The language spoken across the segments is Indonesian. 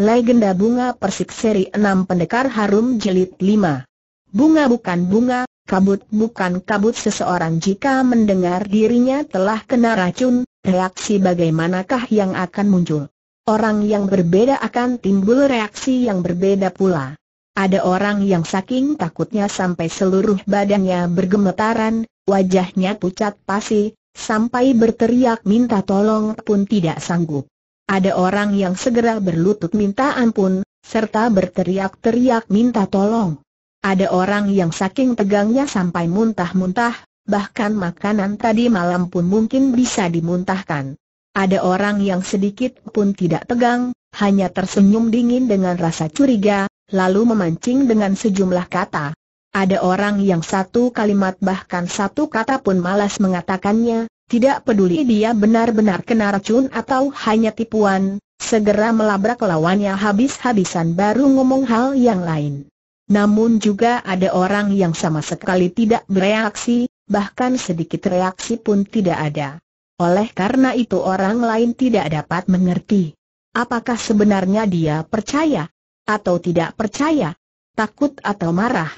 Legenda Bunga Persik Seri 6 Pendekar Harum jelit 5 Bunga bukan bunga, kabut bukan kabut seseorang jika mendengar dirinya telah kena racun, reaksi bagaimanakah yang akan muncul? Orang yang berbeda akan timbul reaksi yang berbeda pula. Ada orang yang saking takutnya sampai seluruh badannya bergemetaran, wajahnya pucat pasi, sampai berteriak minta tolong pun tidak sanggup ada orang yang segera berlutut minta ampun, serta berteriak-teriak minta tolong. Ada orang yang saking tegangnya sampai muntah-muntah, bahkan makanan tadi malam pun mungkin bisa dimuntahkan. Ada orang yang sedikit pun tidak tegang, hanya tersenyum dingin dengan rasa curiga, lalu memancing dengan sejumlah kata. Ada orang yang satu kalimat bahkan satu kata pun malas mengatakannya, tidak peduli dia benar-benar kena racun atau hanya tipuan, segera melabrak lawannya habis-habisan baru ngomong hal yang lain. Namun juga ada orang yang sama sekali tidak bereaksi, bahkan sedikit reaksi pun tidak ada. Oleh karena itu orang lain tidak dapat mengerti. Apakah sebenarnya dia percaya? Atau tidak percaya? Takut atau marah?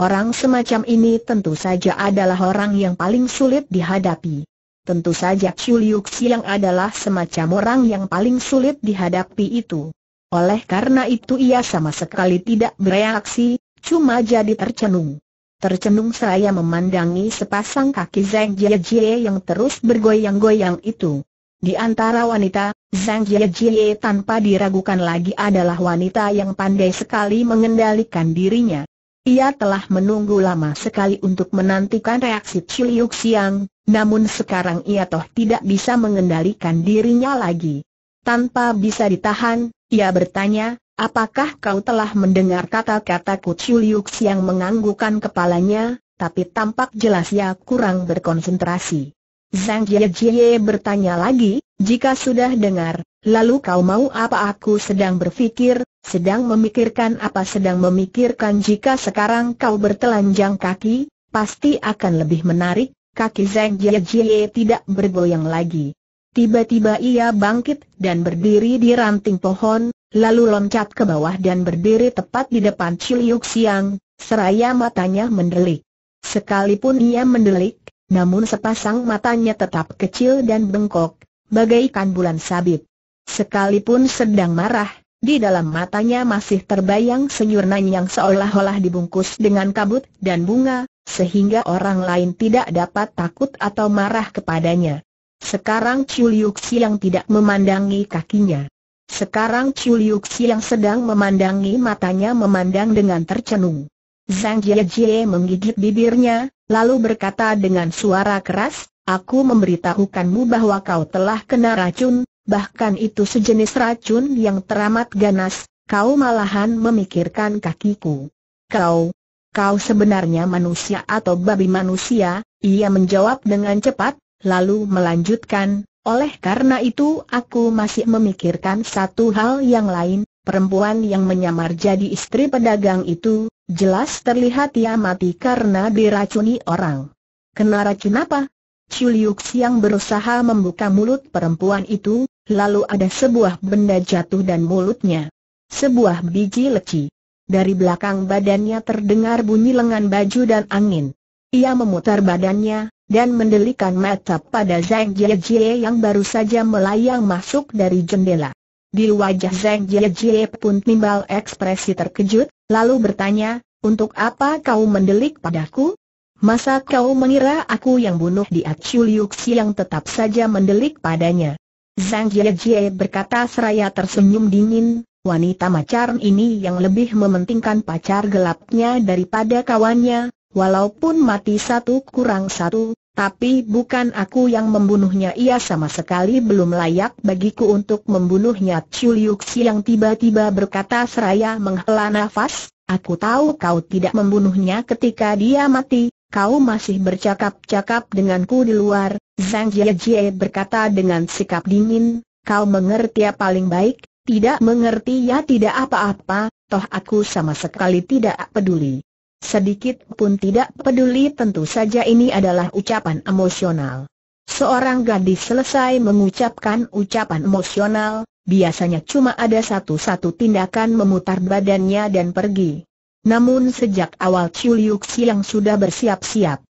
Orang semacam ini tentu saja adalah orang yang paling sulit dihadapi. Tentu saja Liu Xiang adalah semacam orang yang paling sulit dihadapi itu. Oleh karena itu ia sama sekali tidak bereaksi, cuma jadi tercenung. Tercenung saya memandangi sepasang kaki Zhang Jie yang terus bergoyang-goyang itu. Di antara wanita, Zhang Jie tanpa diragukan lagi adalah wanita yang pandai sekali mengendalikan dirinya. Ia telah menunggu lama sekali untuk menantikan reaksi Ciliuk Siang, namun sekarang ia toh tidak bisa mengendalikan dirinya lagi. Tanpa bisa ditahan, ia bertanya, apakah kau telah mendengar kata-kataku Ciliuk Siang menganggukan kepalanya, tapi tampak jelas ia kurang berkonsentrasi. Zhang Jie Jie bertanya lagi, jika sudah dengar, Lalu kau mau apa aku sedang berpikir, sedang memikirkan apa sedang memikirkan jika sekarang kau bertelanjang kaki, pasti akan lebih menarik, kaki Zeng Jie Jie tidak bergoyang lagi. Tiba-tiba ia bangkit dan berdiri di ranting pohon, lalu loncat ke bawah dan berdiri tepat di depan Ciliuk Siang, seraya matanya mendelik. Sekalipun ia mendelik, namun sepasang matanya tetap kecil dan bengkok, bagaikan bulan sabit. Sekalipun sedang marah, di dalam matanya masih terbayang nan yang seolah-olah dibungkus dengan kabut dan bunga, sehingga orang lain tidak dapat takut atau marah kepadanya. Sekarang Chuliuxi yang tidak memandangi kakinya. Sekarang Chuliuxi yang sedang memandangi matanya memandang dengan tercenung. Zhang Jiejie menggigit bibirnya, lalu berkata dengan suara keras, Aku memberitahukanmu bahwa kau telah kena racun, bahkan itu sejenis racun yang teramat ganas, kau malahan memikirkan kakiku. Kau, kau sebenarnya manusia atau babi manusia, ia menjawab dengan cepat, lalu melanjutkan, oleh karena itu aku masih memikirkan satu hal yang lain, perempuan yang menyamar jadi istri pedagang itu, jelas terlihat ia mati karena diracuni orang. Kena racun apa? Chuliuks yang berusaha membuka mulut perempuan itu, Lalu ada sebuah benda jatuh dan mulutnya. Sebuah biji leci. Dari belakang badannya terdengar bunyi lengan baju dan angin. Ia memutar badannya, dan mendelikan mata pada Zeng Zhang Jie yang baru saja melayang masuk dari jendela. Di wajah Zeng Zhang Jie pun timbal ekspresi terkejut, lalu bertanya, untuk apa kau mendelik padaku? Masa kau mengira aku yang bunuh diat Chuliuxi yang tetap saja mendelik padanya? Zhang Jie berkata seraya tersenyum dingin, wanita macam ini yang lebih mementingkan pacar gelapnya daripada kawannya, walaupun mati satu kurang satu, tapi bukan aku yang membunuhnya ia sama sekali belum layak bagiku untuk membunuhnya Chuliuxi yang tiba-tiba berkata seraya menghela nafas, aku tahu kau tidak membunuhnya ketika dia mati, kau masih bercakap-cakap denganku di luar, Zhang Jiajie berkata dengan sikap dingin, kau mengerti paling baik, tidak mengerti ya tidak apa-apa, toh aku sama sekali tidak peduli. Sedikit pun tidak peduli tentu saja ini adalah ucapan emosional. Seorang gadis selesai mengucapkan ucapan emosional, biasanya cuma ada satu-satu tindakan memutar badannya dan pergi. Namun sejak awal Chiu Liu Xiang sudah bersiap-siap.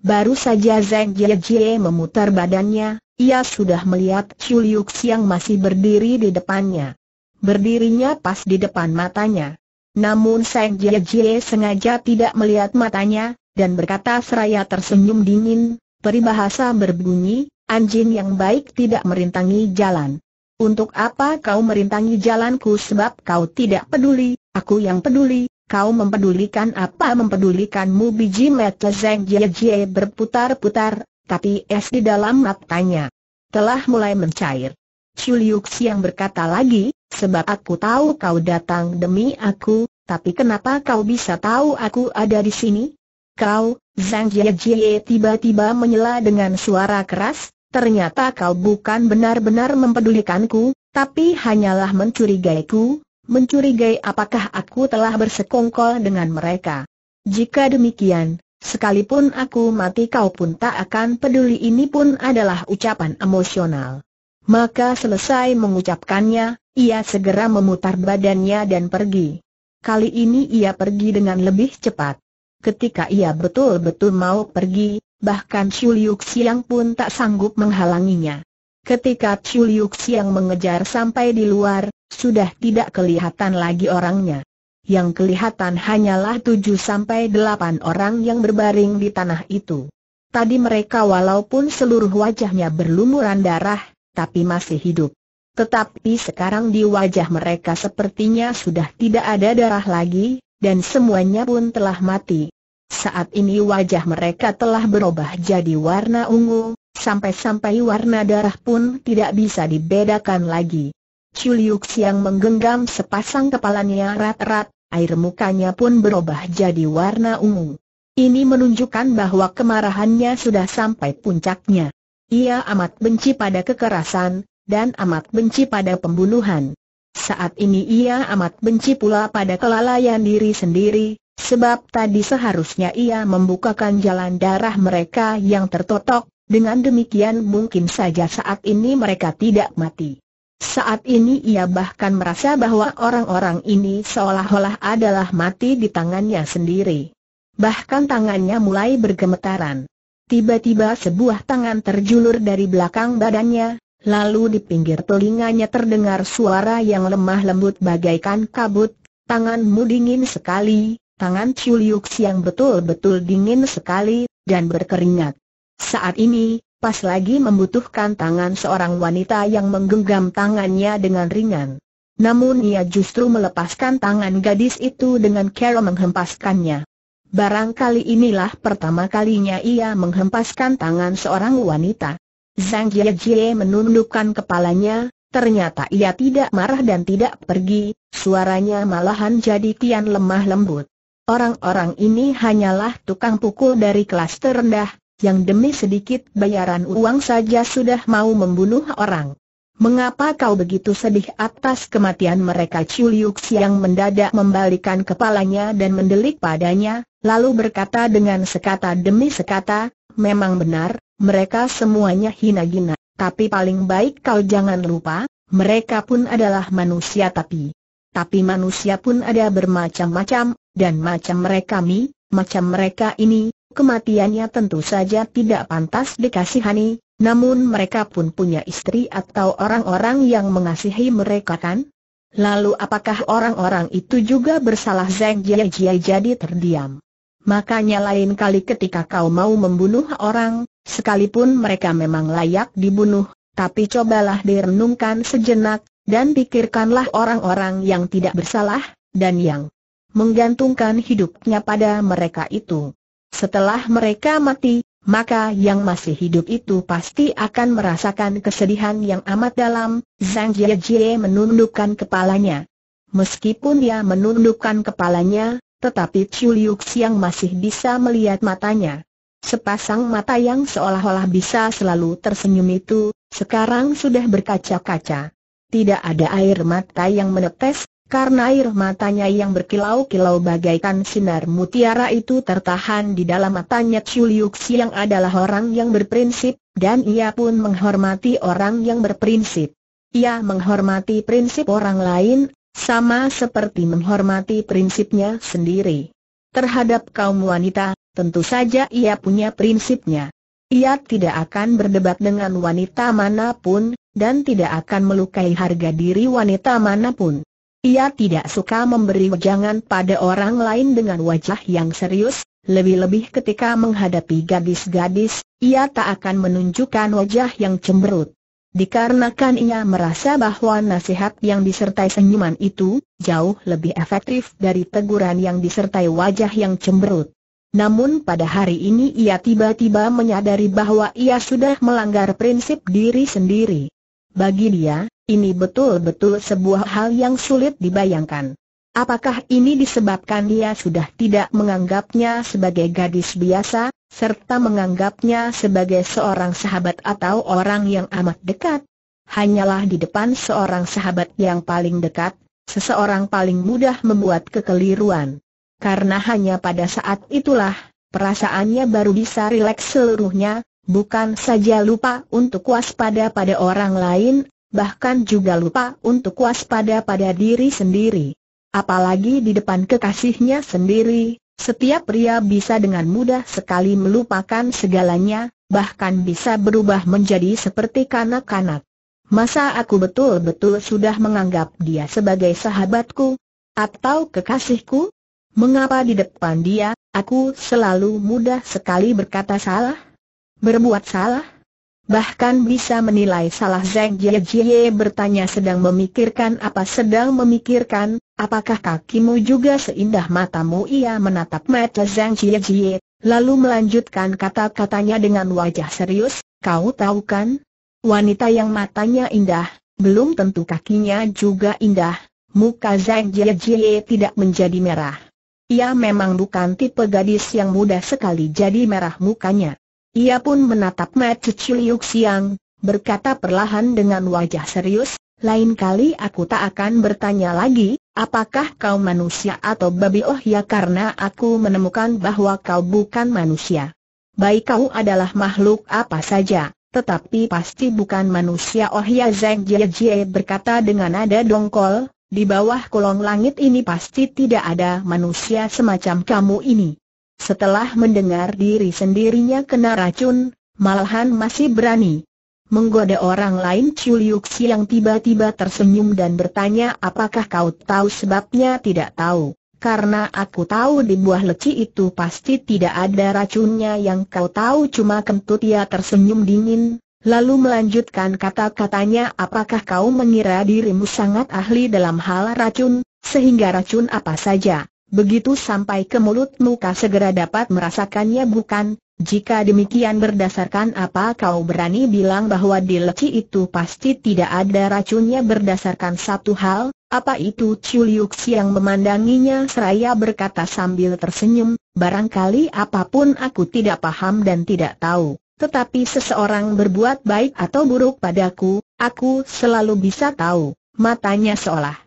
Baru saja Zeng Jie Jie memutar badannya, ia sudah melihat Chiu Liu yang masih berdiri di depannya. Berdirinya pas di depan matanya. Namun Zeng Jie Jie sengaja tidak melihat matanya, dan berkata seraya tersenyum dingin, peribahasa berbunyi, anjing yang baik tidak merintangi jalan. Untuk apa kau merintangi jalanku sebab kau tidak peduli, aku yang peduli, Kau mempedulikan apa mempedulikanmu biji mata Zeng Jie Jie berputar-putar, tapi es di dalam matanya telah mulai mencair. Chu Liu yang berkata lagi, sebab aku tahu kau datang demi aku, tapi kenapa kau bisa tahu aku ada di sini? Kau, Zhang Jie Jie tiba-tiba menyela dengan suara keras, ternyata kau bukan benar-benar mempedulikanku, tapi hanyalah mencurigaiku, mencurigai apakah aku telah bersekongkol dengan mereka. Jika demikian, sekalipun aku mati kau pun tak akan peduli ini pun adalah ucapan emosional. Maka selesai mengucapkannya, ia segera memutar badannya dan pergi. Kali ini ia pergi dengan lebih cepat. Ketika ia betul-betul mau pergi, bahkan Chuliuk Siang pun tak sanggup menghalanginya. Ketika Chuliuk Siang mengejar sampai di luar, sudah tidak kelihatan lagi orangnya. Yang kelihatan hanyalah tujuh sampai delapan orang yang berbaring di tanah itu. Tadi mereka walaupun seluruh wajahnya berlumuran darah, tapi masih hidup. Tetapi sekarang di wajah mereka sepertinya sudah tidak ada darah lagi, dan semuanya pun telah mati. Saat ini wajah mereka telah berubah jadi warna ungu, sampai-sampai warna darah pun tidak bisa dibedakan lagi. Chuliuk yang menggenggam sepasang kepalanya rat-rat, air mukanya pun berubah jadi warna ungu. Ini menunjukkan bahwa kemarahannya sudah sampai puncaknya. Ia amat benci pada kekerasan, dan amat benci pada pembunuhan. Saat ini ia amat benci pula pada kelalaian diri sendiri, sebab tadi seharusnya ia membukakan jalan darah mereka yang tertotok, dengan demikian mungkin saja saat ini mereka tidak mati. Saat ini ia bahkan merasa bahwa orang-orang ini seolah-olah adalah mati di tangannya sendiri. Bahkan tangannya mulai bergemetaran. Tiba-tiba sebuah tangan terjulur dari belakang badannya, lalu di pinggir telinganya terdengar suara yang lemah lembut bagaikan kabut, tanganmu dingin sekali, tangan Chuliuks yang betul-betul dingin sekali, dan berkeringat. Saat ini, pas lagi membutuhkan tangan seorang wanita yang menggenggam tangannya dengan ringan. Namun ia justru melepaskan tangan gadis itu dengan cara menghempaskannya. Barangkali inilah pertama kalinya ia menghempaskan tangan seorang wanita. Zhang Jiajie menundukkan kepalanya, ternyata ia tidak marah dan tidak pergi, suaranya malahan jadi kian lemah lembut. Orang-orang ini hanyalah tukang pukul dari kelas terendah, yang demi sedikit bayaran uang saja sudah mau membunuh orang. Mengapa kau begitu sedih atas kematian mereka? Chuliuk yang mendadak membalikan kepalanya dan mendelik padanya, lalu berkata dengan sekata demi sekata, memang benar, mereka semuanya hina gina, tapi paling baik kau jangan lupa, mereka pun adalah manusia tapi. Tapi manusia pun ada bermacam-macam, dan macam mereka mi, macam mereka ini, kematiannya tentu saja tidak pantas dikasihani, namun mereka pun punya istri atau orang-orang yang mengasihi mereka kan? Lalu apakah orang-orang itu juga bersalah Zeng Jia Jia jadi terdiam? Makanya lain kali ketika kau mau membunuh orang, sekalipun mereka memang layak dibunuh, tapi cobalah direnungkan sejenak, dan pikirkanlah orang-orang yang tidak bersalah, dan yang menggantungkan hidupnya pada mereka itu. Setelah mereka mati, maka yang masih hidup itu pasti akan merasakan kesedihan yang amat dalam, Zhang Jiejie menundukkan kepalanya. Meskipun dia menundukkan kepalanya, tetapi Chu Liuk yang masih bisa melihat matanya. Sepasang mata yang seolah-olah bisa selalu tersenyum itu, sekarang sudah berkaca-kaca. Tidak ada air mata yang menetes, karena air matanya yang berkilau-kilau bagaikan sinar mutiara itu tertahan di dalam matanya Chu Liuxi yang adalah orang yang berprinsip, dan ia pun menghormati orang yang berprinsip. Ia menghormati prinsip orang lain, sama seperti menghormati prinsipnya sendiri. Terhadap kaum wanita, tentu saja ia punya prinsipnya. Ia tidak akan berdebat dengan wanita manapun, dan tidak akan melukai harga diri wanita manapun. Ia tidak suka memberi wejangan pada orang lain dengan wajah yang serius, lebih-lebih ketika menghadapi gadis-gadis, ia tak akan menunjukkan wajah yang cemberut. Dikarenakan ia merasa bahwa nasihat yang disertai senyuman itu, jauh lebih efektif dari teguran yang disertai wajah yang cemberut. Namun pada hari ini ia tiba-tiba menyadari bahwa ia sudah melanggar prinsip diri sendiri. Bagi dia, ini betul-betul sebuah hal yang sulit dibayangkan. Apakah ini disebabkan dia sudah tidak menganggapnya sebagai gadis biasa, serta menganggapnya sebagai seorang sahabat atau orang yang amat dekat? Hanyalah di depan seorang sahabat yang paling dekat, seseorang paling mudah membuat kekeliruan. Karena hanya pada saat itulah, perasaannya baru bisa rileks seluruhnya, bukan saja lupa untuk waspada pada orang lain, bahkan juga lupa untuk waspada pada diri sendiri. Apalagi di depan kekasihnya sendiri, setiap pria bisa dengan mudah sekali melupakan segalanya, bahkan bisa berubah menjadi seperti kanak-kanak. Masa aku betul-betul sudah menganggap dia sebagai sahabatku? Atau kekasihku? Mengapa di depan dia, aku selalu mudah sekali berkata salah? Berbuat salah? bahkan bisa menilai salah Zeng Jie Jie bertanya sedang memikirkan apa sedang memikirkan, apakah kakimu juga seindah matamu ia menatap mata Zeng Jie Jie, lalu melanjutkan kata-katanya dengan wajah serius, kau tahu kan? Wanita yang matanya indah, belum tentu kakinya juga indah, muka Zeng Jie Jie tidak menjadi merah. Ia memang bukan tipe gadis yang mudah sekali jadi merah mukanya. Ia pun menatap mata Ciliuk Siang, berkata perlahan dengan wajah serius, lain kali aku tak akan bertanya lagi, apakah kau manusia atau babi oh ya karena aku menemukan bahwa kau bukan manusia. Baik kau adalah makhluk apa saja, tetapi pasti bukan manusia oh ya Zeng Jie Jie berkata dengan nada dongkol, di bawah kolong langit ini pasti tidak ada manusia semacam kamu ini. Setelah mendengar diri sendirinya kena racun, malahan masih berani menggoda orang lain Chu yang tiba-tiba tersenyum dan bertanya apakah kau tahu sebabnya tidak tahu. Karena aku tahu di buah leci itu pasti tidak ada racunnya yang kau tahu cuma kentut ia tersenyum dingin, lalu melanjutkan kata-katanya apakah kau mengira dirimu sangat ahli dalam hal racun, sehingga racun apa saja Begitu sampai ke mulut muka segera dapat merasakannya bukan? Jika demikian berdasarkan apa kau berani bilang bahwa di leci itu pasti tidak ada racunnya berdasarkan satu hal, apa itu Chuliuk yang memandanginya seraya berkata sambil tersenyum, barangkali apapun aku tidak paham dan tidak tahu, tetapi seseorang berbuat baik atau buruk padaku, aku selalu bisa tahu, matanya seolah.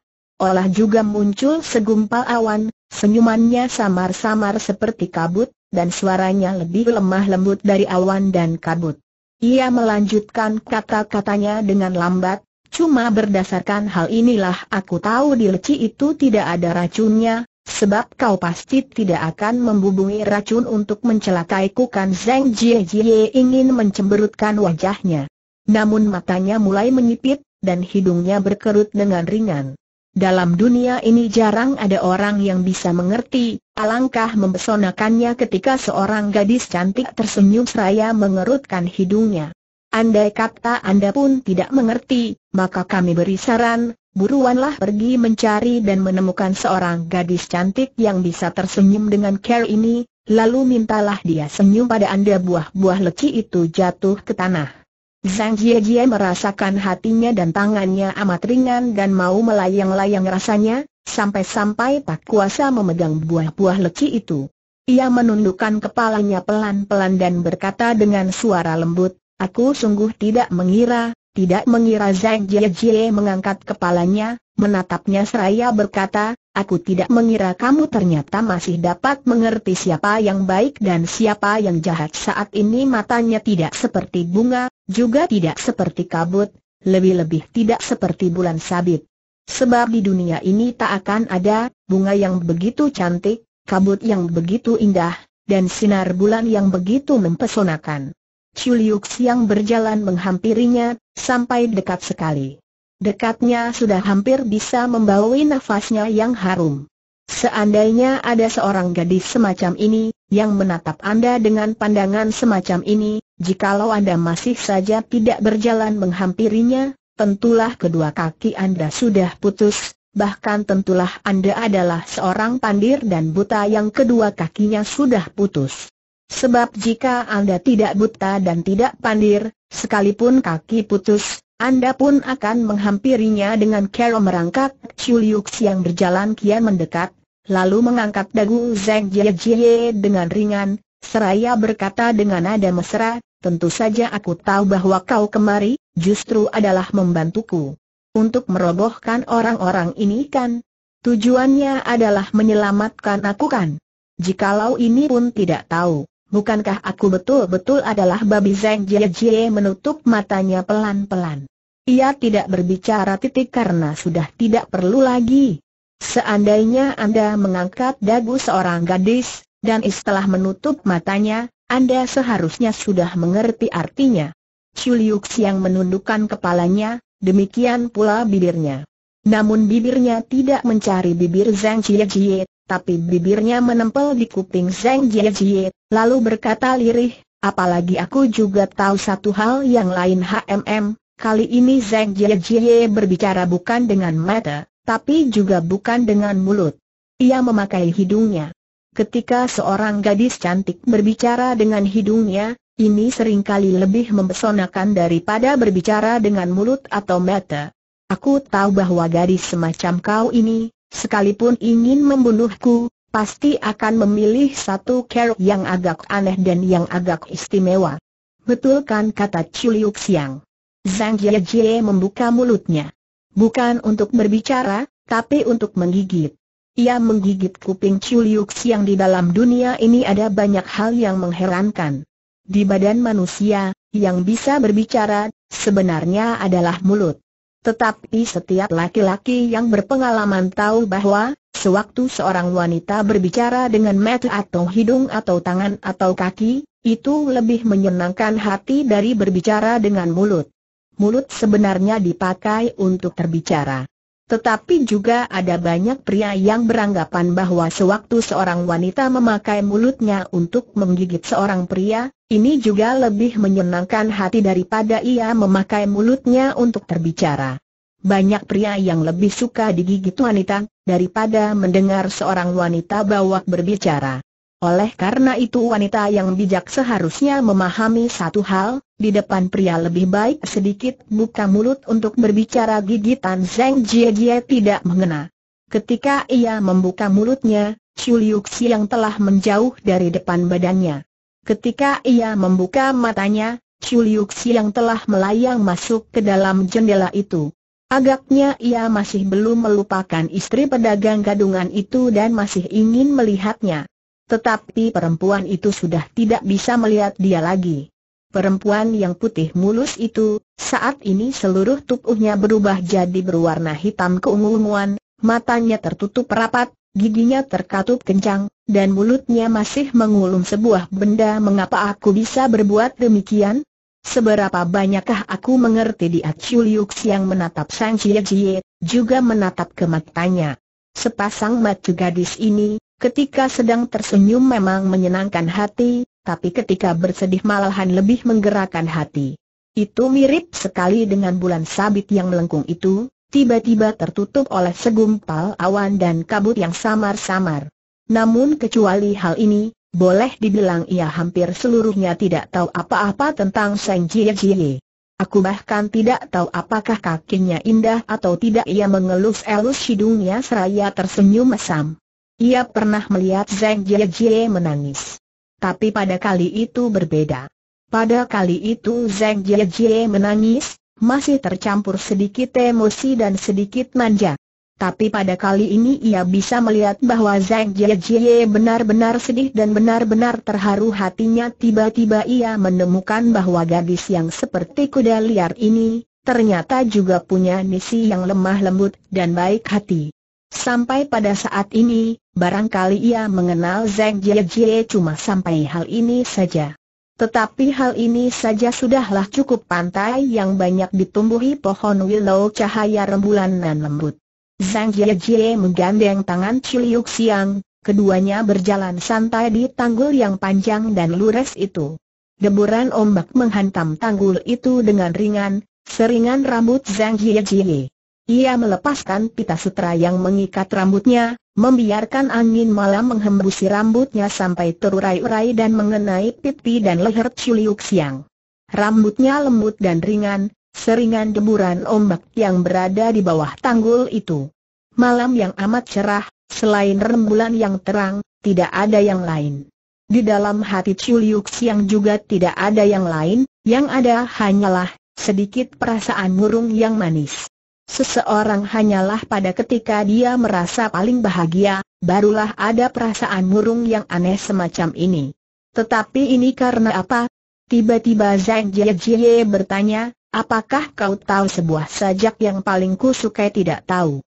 Olah juga muncul segumpal awan, Senyumannya samar-samar seperti kabut, dan suaranya lebih lemah lembut dari awan dan kabut. Ia melanjutkan kata-katanya dengan lambat, cuma berdasarkan hal inilah aku tahu di leci itu tidak ada racunnya, sebab kau pasti tidak akan membubungi racun untuk mencelakaiku kan Zeng Jie Jie ingin mencemberutkan wajahnya. Namun matanya mulai menyipit, dan hidungnya berkerut dengan ringan. Dalam dunia ini jarang ada orang yang bisa mengerti, alangkah mempesonakannya ketika seorang gadis cantik tersenyum seraya mengerutkan hidungnya. Andai kata Anda pun tidak mengerti, maka kami beri saran, buruanlah pergi mencari dan menemukan seorang gadis cantik yang bisa tersenyum dengan care ini, lalu mintalah dia senyum pada Anda buah-buah leci itu jatuh ke tanah. Zhang Jiejie merasakan hatinya dan tangannya amat ringan dan mau melayang-layang rasanya, sampai-sampai tak kuasa memegang buah-buah leci itu. Ia menundukkan kepalanya pelan-pelan dan berkata dengan suara lembut, Aku sungguh tidak mengira, tidak mengira Zhang Jiejie mengangkat kepalanya, menatapnya seraya berkata, Aku tidak mengira kamu ternyata masih dapat mengerti siapa yang baik dan siapa yang jahat saat ini matanya tidak seperti bunga, juga tidak seperti kabut, lebih-lebih tidak seperti bulan sabit. Sebab di dunia ini tak akan ada bunga yang begitu cantik, kabut yang begitu indah, dan sinar bulan yang begitu mempesonakan. Chuliuks yang berjalan menghampirinya, sampai dekat sekali. Dekatnya sudah hampir bisa membawi nafasnya yang harum. Seandainya ada seorang gadis semacam ini, yang menatap Anda dengan pandangan semacam ini, jikalau Anda masih saja tidak berjalan menghampirinya, tentulah kedua kaki Anda sudah putus, bahkan tentulah Anda adalah seorang pandir dan buta yang kedua kakinya sudah putus. Sebab jika Anda tidak buta dan tidak pandir, sekalipun kaki putus, anda pun akan menghampirinya dengan Kero merangkak, Chuliuk yang berjalan kian mendekat, lalu mengangkat dagu Zeng Jie Jie dengan ringan, seraya berkata dengan nada mesra, tentu saja aku tahu bahwa kau kemari, justru adalah membantuku. Untuk merobohkan orang-orang ini kan? Tujuannya adalah menyelamatkan aku kan? Jikalau ini pun tidak tahu. Bukankah aku betul-betul adalah babi Zeng Jie Jie menutup matanya pelan-pelan. Ia tidak berbicara titik karena sudah tidak perlu lagi. Seandainya Anda mengangkat dagu seorang gadis, dan setelah menutup matanya, Anda seharusnya sudah mengerti artinya. Chuliux yang menundukkan kepalanya, demikian pula bibirnya. Namun bibirnya tidak mencari bibir Zhang Jiejie, tapi bibirnya menempel di kuping Zhang Jiejie, lalu berkata lirih, apalagi aku juga tahu satu hal yang lain HMM, Kali ini Zeng Jie berbicara bukan dengan mata, tapi juga bukan dengan mulut. Ia memakai hidungnya. Ketika seorang gadis cantik berbicara dengan hidungnya, ini seringkali lebih mempesonakan daripada berbicara dengan mulut atau mata. Aku tahu bahwa gadis semacam kau ini, sekalipun ingin membunuhku, pasti akan memilih satu kerok yang agak aneh dan yang agak istimewa. Betul kan kata Chuliuk Siang? Zhang Jie membuka mulutnya. Bukan untuk berbicara, tapi untuk menggigit. Ia menggigit kuping Chuliuks yang di dalam dunia ini ada banyak hal yang mengherankan. Di badan manusia, yang bisa berbicara, sebenarnya adalah mulut. Tetapi setiap laki-laki yang berpengalaman tahu bahwa, sewaktu seorang wanita berbicara dengan mata atau hidung atau tangan atau kaki, itu lebih menyenangkan hati dari berbicara dengan mulut mulut sebenarnya dipakai untuk berbicara. Tetapi juga ada banyak pria yang beranggapan bahwa sewaktu seorang wanita memakai mulutnya untuk menggigit seorang pria, ini juga lebih menyenangkan hati daripada ia memakai mulutnya untuk berbicara. Banyak pria yang lebih suka digigit wanita, daripada mendengar seorang wanita bawa berbicara. Oleh karena itu wanita yang bijak seharusnya memahami satu hal, di depan pria lebih baik sedikit buka mulut untuk berbicara gigitan Zeng Jie Jie tidak mengena. Ketika ia membuka mulutnya, Chu Liuxi yang telah menjauh dari depan badannya. Ketika ia membuka matanya, Chu Liuxi yang telah melayang masuk ke dalam jendela itu. Agaknya ia masih belum melupakan istri pedagang gadungan itu dan masih ingin melihatnya. Tetapi perempuan itu sudah tidak bisa melihat dia lagi. Perempuan yang putih mulus itu, saat ini seluruh tubuhnya berubah jadi berwarna hitam keunguan. matanya tertutup rapat, giginya terkatup kencang, dan mulutnya masih mengulung sebuah benda mengapa aku bisa berbuat demikian? Seberapa banyakkah aku mengerti di Acu yang menatap Sang Cie Cie, juga menatap ke matanya. Sepasang mata gadis ini, Ketika sedang tersenyum memang menyenangkan hati, tapi ketika bersedih malahan lebih menggerakkan hati. Itu mirip sekali dengan bulan sabit yang melengkung itu, tiba-tiba tertutup oleh segumpal awan dan kabut yang samar-samar. Namun kecuali hal ini, boleh dibilang ia hampir seluruhnya tidak tahu apa-apa tentang Seng Jie Jie. Aku bahkan tidak tahu apakah kakinya indah atau tidak ia mengelus-elus hidungnya seraya tersenyum mesam. Ia pernah melihat Zeng Jie Jie menangis. Tapi pada kali itu berbeda. Pada kali itu Zeng Jie Jie menangis, masih tercampur sedikit emosi dan sedikit manja. Tapi pada kali ini ia bisa melihat bahwa Zhang Jie benar-benar sedih dan benar-benar terharu hatinya tiba-tiba ia menemukan bahwa gadis yang seperti kuda liar ini, ternyata juga punya nisi yang lemah lembut dan baik hati. Sampai pada saat ini, Barangkali ia mengenal Zeng Jie Jie cuma sampai hal ini saja. Tetapi hal ini saja sudahlah cukup pantai yang banyak ditumbuhi pohon willow cahaya rembulan nan lembut. Zhang Jie Jie menggandeng tangan Ciliuk Siang, keduanya berjalan santai di tanggul yang panjang dan lures itu. Deburan ombak menghantam tanggul itu dengan ringan, seringan rambut Zhang Jie Jie. Ia melepaskan pita sutra yang mengikat rambutnya, membiarkan angin malam menghembusi rambutnya sampai terurai-urai dan mengenai pipi dan leher Chuliuk Siang. Rambutnya lembut dan ringan, seringan deburan ombak yang berada di bawah tanggul itu. Malam yang amat cerah, selain rembulan yang terang, tidak ada yang lain. Di dalam hati Chuliuk Siang juga tidak ada yang lain, yang ada hanyalah sedikit perasaan murung yang manis. Seseorang hanyalah pada ketika dia merasa paling bahagia, barulah ada perasaan murung yang aneh semacam ini. Tetapi ini karena apa? Tiba-tiba Zhang Jiejie bertanya, apakah kau tahu sebuah sajak yang paling ku sukai tidak tahu?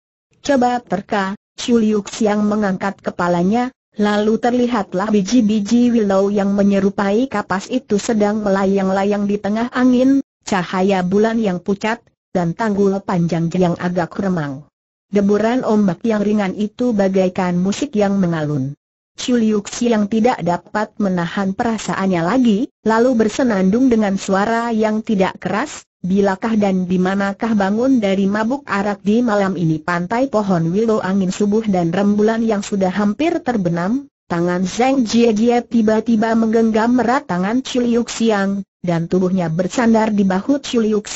Coba terka, Chuliuk Siang mengangkat kepalanya, lalu terlihatlah biji-biji willow yang menyerupai kapas itu sedang melayang-layang di tengah angin, cahaya bulan yang pucat, dan tanggul panjang yang agak remang. Deburan ombak yang ringan itu bagaikan musik yang mengalun. Chuliuxi yang tidak dapat menahan perasaannya lagi, lalu bersenandung dengan suara yang tidak keras, bilakah dan di manakah bangun dari mabuk arak di malam ini pantai pohon willow angin subuh dan rembulan yang sudah hampir terbenam, tangan Jie Jie tiba-tiba menggenggam erat tangan yang, dan tubuhnya bersandar di bahu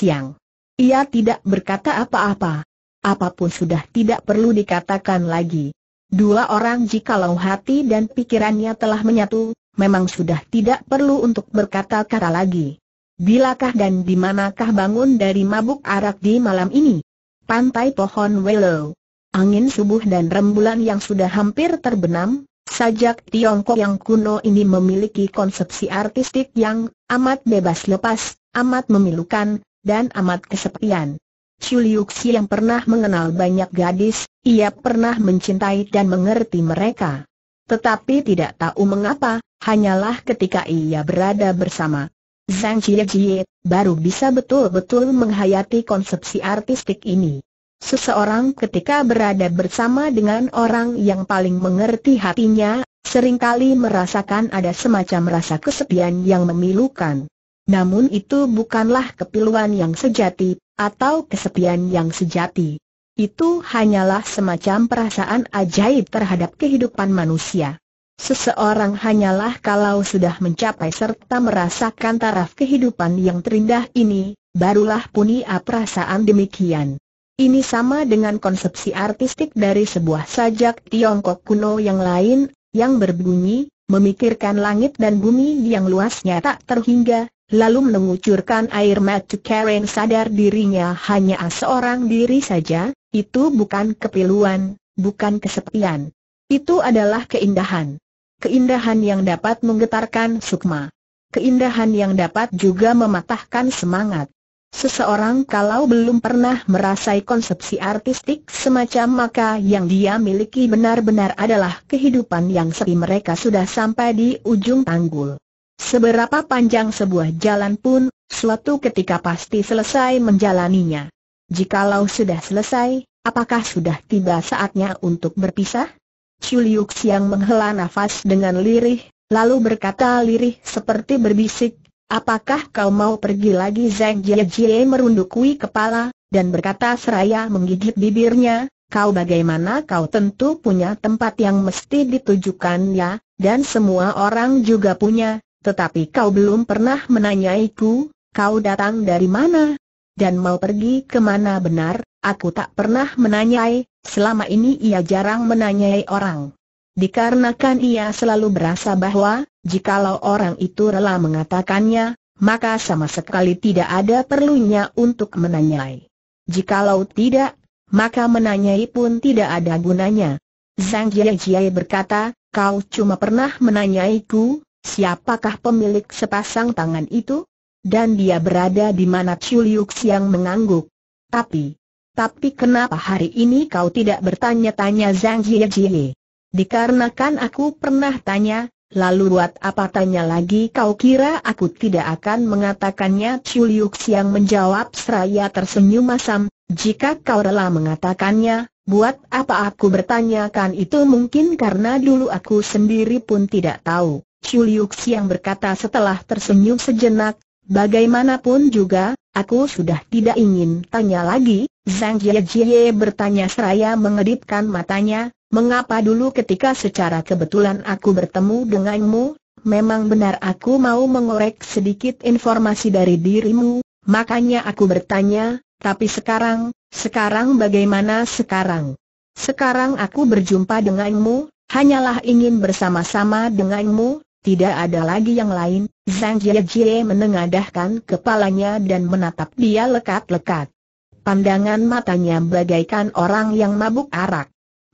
yang. Ia tidak berkata apa-apa. Apapun sudah tidak perlu dikatakan lagi. Dua orang jikalau hati dan pikirannya telah menyatu, memang sudah tidak perlu untuk berkata-kata lagi. Bilakah dan di manakah bangun dari mabuk arak di malam ini? Pantai pohon Welo. Angin subuh dan rembulan yang sudah hampir terbenam, sajak Tiongkok yang kuno ini memiliki konsepsi artistik yang amat bebas lepas, amat memilukan, dan amat kesepian. Chu yang pernah mengenal banyak gadis, ia pernah mencintai dan mengerti mereka. Tetapi tidak tahu mengapa, hanyalah ketika ia berada bersama Zhang Jiejie, baru bisa betul-betul menghayati konsepsi artistik ini. Seseorang ketika berada bersama dengan orang yang paling mengerti hatinya, seringkali merasakan ada semacam rasa kesepian yang memilukan. Namun itu bukanlah kepiluan yang sejati, atau kesepian yang sejati. Itu hanyalah semacam perasaan ajaib terhadap kehidupan manusia. Seseorang hanyalah kalau sudah mencapai serta merasakan taraf kehidupan yang terindah ini, barulah punia perasaan demikian. Ini sama dengan konsepsi artistik dari sebuah sajak Tiongkok kuno yang lain, yang berbunyi, memikirkan langit dan bumi yang luasnya tak terhingga, lalu mengucurkan air mata Karen sadar dirinya hanya seorang diri saja, itu bukan kepiluan, bukan kesepian. Itu adalah keindahan. Keindahan yang dapat menggetarkan sukma. Keindahan yang dapat juga mematahkan semangat. Seseorang kalau belum pernah merasai konsepsi artistik semacam maka yang dia miliki benar-benar adalah kehidupan yang sepi mereka sudah sampai di ujung tanggul. Seberapa panjang sebuah jalan pun, suatu ketika pasti selesai menjalaninya. Jikalau sudah selesai, apakah sudah tiba saatnya untuk berpisah? Chuliuk Siang menghela nafas dengan lirih, lalu berkata lirih seperti berbisik, apakah kau mau pergi lagi Zeng Jie Jie merundukui kepala, dan berkata seraya menggigit bibirnya, kau bagaimana kau tentu punya tempat yang mesti ditujukan ya, dan semua orang juga punya, tetapi kau belum pernah menanyaiku, kau datang dari mana? Dan mau pergi kemana benar, aku tak pernah menanyai, selama ini ia jarang menanyai orang. Dikarenakan ia selalu berasa bahwa, jikalau orang itu rela mengatakannya, maka sama sekali tidak ada perlunya untuk menanyai. Jikalau tidak, maka menanyai pun tidak ada gunanya. Zhang Jiajiai berkata, kau cuma pernah menanyaiku, siapakah pemilik sepasang tangan itu? Dan dia berada di mana Liu Siang mengangguk. Tapi, tapi kenapa hari ini kau tidak bertanya-tanya Zhang Jie? Dikarenakan aku pernah tanya, lalu buat apa tanya lagi kau kira aku tidak akan mengatakannya Liu Siang menjawab seraya tersenyum masam, jika kau rela mengatakannya, buat apa aku bertanyakan itu mungkin karena dulu aku sendiri pun tidak tahu. Chuliu yang berkata setelah tersenyum sejenak, bagaimanapun juga, aku sudah tidak ingin tanya lagi, Zhang Jie bertanya seraya mengedipkan matanya, mengapa dulu ketika secara kebetulan aku bertemu denganmu, memang benar aku mau mengorek sedikit informasi dari dirimu, makanya aku bertanya, tapi sekarang, sekarang bagaimana sekarang? Sekarang aku berjumpa denganmu, hanyalah ingin bersama-sama denganmu, tidak ada lagi yang lain, Zhang Jiejie menengadahkan kepalanya dan menatap dia lekat-lekat. Pandangan matanya bagaikan orang yang mabuk arak.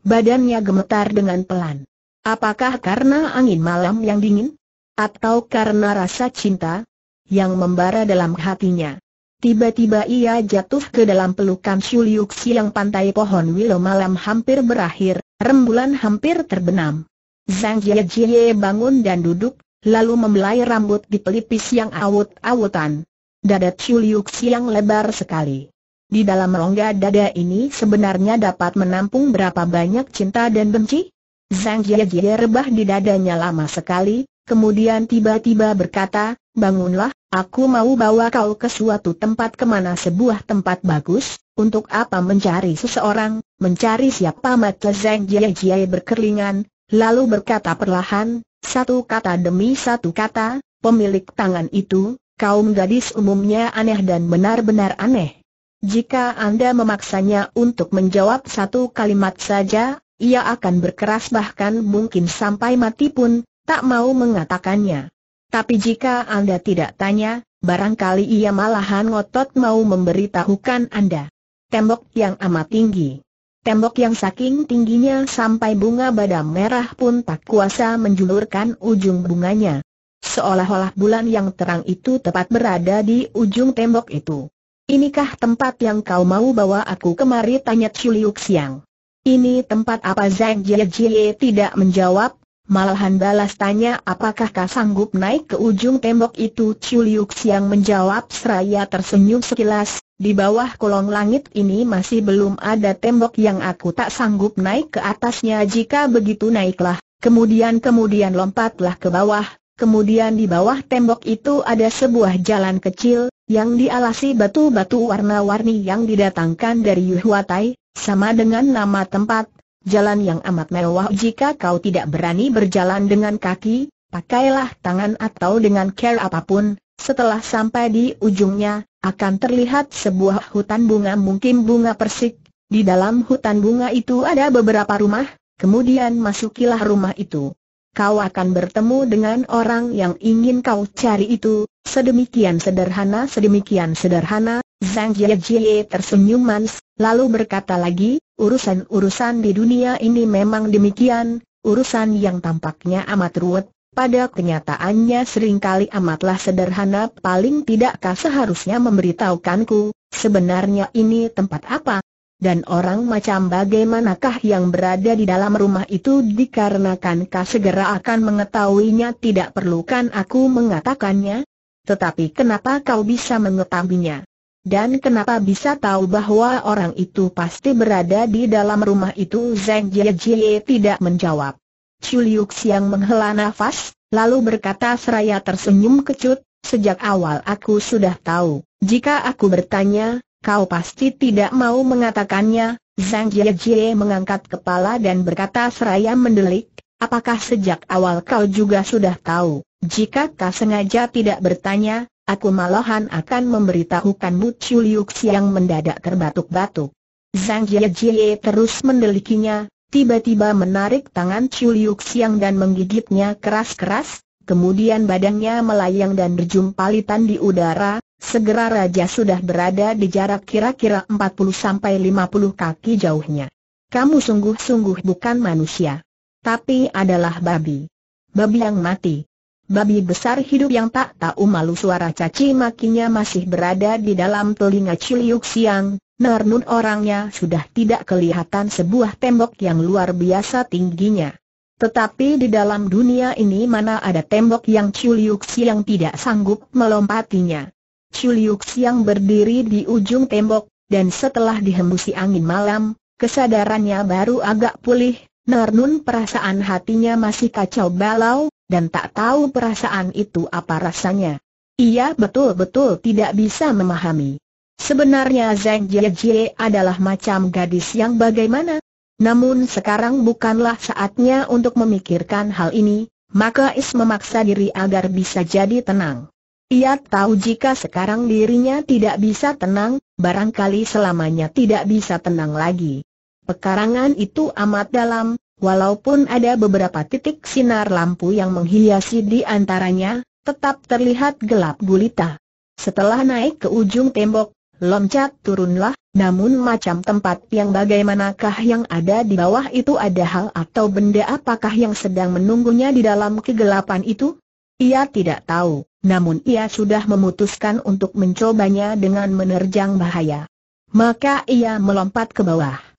Badannya gemetar dengan pelan. Apakah karena angin malam yang dingin? Atau karena rasa cinta yang membara dalam hatinya? Tiba-tiba ia jatuh ke dalam pelukan Shuliuksi yang pantai pohon Willow malam hampir berakhir, rembulan hampir terbenam. Zhang Jiejie bangun dan duduk, lalu membelai rambut di pelipis yang awut-awutan. Dada Chiu Liu yang lebar sekali. Di dalam rongga dada ini sebenarnya dapat menampung berapa banyak cinta dan benci? Zhang Jiejie rebah di dadanya lama sekali, kemudian tiba-tiba berkata, Bangunlah, aku mau bawa kau ke suatu tempat kemana sebuah tempat bagus, untuk apa mencari seseorang, mencari siapa mata Zhang Jiejie berkerlingan lalu berkata perlahan, satu kata demi satu kata, pemilik tangan itu, kaum gadis umumnya aneh dan benar-benar aneh. Jika Anda memaksanya untuk menjawab satu kalimat saja, ia akan berkeras bahkan mungkin sampai mati pun, tak mau mengatakannya. Tapi jika Anda tidak tanya, barangkali ia malahan ngotot mau memberitahukan Anda. Tembok yang amat tinggi Tembok yang saking tingginya sampai bunga badam merah pun tak kuasa menjulurkan ujung bunganya. Seolah-olah bulan yang terang itu tepat berada di ujung tembok itu. Inikah tempat yang kau mau bawa aku kemari tanya Chuliuk Siang. Ini tempat apa Zhang Jie Jie tidak menjawab, malahan balas tanya apakah kau sanggup naik ke ujung tembok itu Chuliuk Siang menjawab seraya tersenyum sekilas, di bawah kolong langit ini masih belum ada tembok yang aku tak sanggup naik ke atasnya jika begitu naiklah, kemudian-kemudian lompatlah ke bawah, kemudian di bawah tembok itu ada sebuah jalan kecil, yang dialasi batu-batu warna-warni yang didatangkan dari Yuhuatai, sama dengan nama tempat, jalan yang amat mewah jika kau tidak berani berjalan dengan kaki, pakailah tangan atau dengan care apapun, setelah sampai di ujungnya, akan terlihat sebuah hutan bunga mungkin bunga persik. Di dalam hutan bunga itu ada beberapa rumah, kemudian masukilah rumah itu. Kau akan bertemu dengan orang yang ingin kau cari itu, sedemikian sederhana sedemikian sederhana, Zhang Jiejie tersenyum mans, lalu berkata lagi, urusan-urusan di dunia ini memang demikian, urusan yang tampaknya amat ruwet, pada kenyataannya seringkali amatlah sederhana paling tidakkah seharusnya memberitahukanku, sebenarnya ini tempat apa? Dan orang macam bagaimanakah yang berada di dalam rumah itu dikarenakan kah segera akan mengetahuinya tidak perlukan aku mengatakannya? Tetapi kenapa kau bisa mengetahuinya? Dan kenapa bisa tahu bahwa orang itu pasti berada di dalam rumah itu? Zeng Jie Jie tidak menjawab. Chuliuk Siang menghela nafas, lalu berkata seraya tersenyum kecut, sejak awal aku sudah tahu, jika aku bertanya, kau pasti tidak mau mengatakannya, Zhang Jiejie mengangkat kepala dan berkata seraya mendelik, apakah sejak awal kau juga sudah tahu, jika kau sengaja tidak bertanya, aku malahan akan memberitahukanmu Chuliuk Siang mendadak terbatuk-batuk. Zhang Jiejie terus mendelikinya, tiba-tiba menarik tangan Chiu Liu Xiang dan menggigitnya keras-keras, kemudian badannya melayang dan berjumpalitan di udara, segera Raja sudah berada di jarak kira-kira 40-50 kaki jauhnya. Kamu sungguh-sungguh bukan manusia, tapi adalah babi. Babi yang mati. Babi besar hidup yang tak tahu malu suara caci makinya masih berada di dalam telinga Liu Xiang, namun orangnya sudah tidak kelihatan sebuah tembok yang luar biasa tingginya. Tetapi di dalam dunia ini mana ada tembok yang Chuliuksi yang tidak sanggup melompatinya. Chuliuksi yang berdiri di ujung tembok, dan setelah dihembusi angin malam, kesadarannya baru agak pulih, Nernun perasaan hatinya masih kacau balau, dan tak tahu perasaan itu apa rasanya. Ia betul-betul tidak bisa memahami. Sebenarnya Zeng Zhang Jie adalah macam gadis yang bagaimana? Namun sekarang bukanlah saatnya untuk memikirkan hal ini, maka Is memaksa diri agar bisa jadi tenang. Ia tahu jika sekarang dirinya tidak bisa tenang, barangkali selamanya tidak bisa tenang lagi. Pekarangan itu amat dalam, walaupun ada beberapa titik sinar lampu yang menghiasi di antaranya, tetap terlihat gelap gulita. Setelah naik ke ujung tembok, Loncat turunlah, namun macam tempat yang bagaimanakah yang ada di bawah itu ada hal atau benda apakah yang sedang menunggunya di dalam kegelapan itu? Ia tidak tahu, namun ia sudah memutuskan untuk mencobanya dengan menerjang bahaya. Maka ia melompat ke bawah.